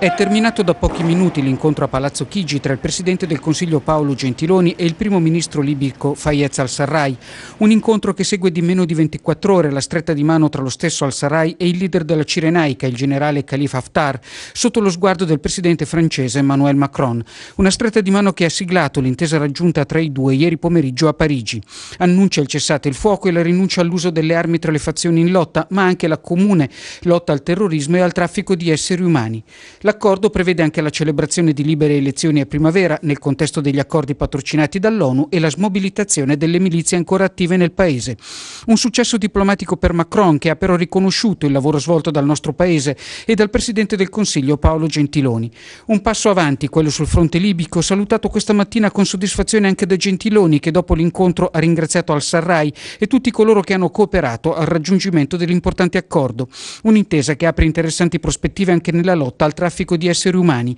È terminato da pochi minuti l'incontro a Palazzo Chigi tra il Presidente del Consiglio Paolo Gentiloni e il Primo Ministro libico Fayez al-Sarraj. Un incontro che segue di meno di 24 ore la stretta di mano tra lo stesso al-Sarraj e il leader della Cirenaica, il generale Khalifa Haftar, sotto lo sguardo del Presidente francese Emmanuel Macron. Una stretta di mano che ha siglato l'intesa raggiunta tra i due ieri pomeriggio a Parigi. Annuncia il cessate il fuoco e la rinuncia all'uso delle armi tra le fazioni in lotta, ma anche la comune lotta al terrorismo e al traffico di esseri umani. L'accordo prevede anche la celebrazione di libere elezioni a primavera nel contesto degli accordi patrocinati dall'ONU e la smobilitazione delle milizie ancora attive nel paese. Un successo diplomatico per Macron che ha però riconosciuto il lavoro svolto dal nostro paese e dal Presidente del Consiglio Paolo Gentiloni. Un passo avanti, quello sul fronte libico, salutato questa mattina con soddisfazione anche da Gentiloni che dopo l'incontro ha ringraziato al-Sarraj e tutti coloro che hanno cooperato al raggiungimento dell'importante accordo. Un'intesa che apre interessanti prospettive anche nella lotta al traffico traffico di esseri umani.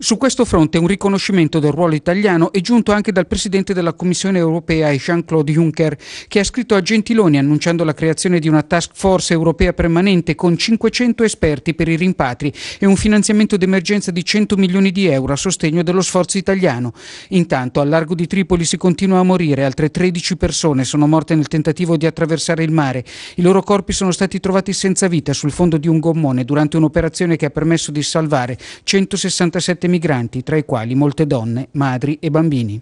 Su questo fronte un riconoscimento del ruolo italiano è giunto anche dal Presidente della Commissione europea Jean-Claude Juncker, che ha scritto a Gentiloni annunciando la creazione di una task force europea permanente con 500 esperti per i rimpatri e un finanziamento d'emergenza di 100 milioni di euro a sostegno dello sforzo italiano. Intanto al largo di Tripoli si continua a morire, altre 13 persone sono morte nel tentativo di attraversare il mare. I loro corpi sono stati trovati senza vita sul fondo di un gommone durante un'operazione che ha permesso di salvare 167 migranti, tra i quali molte donne, madri e bambini.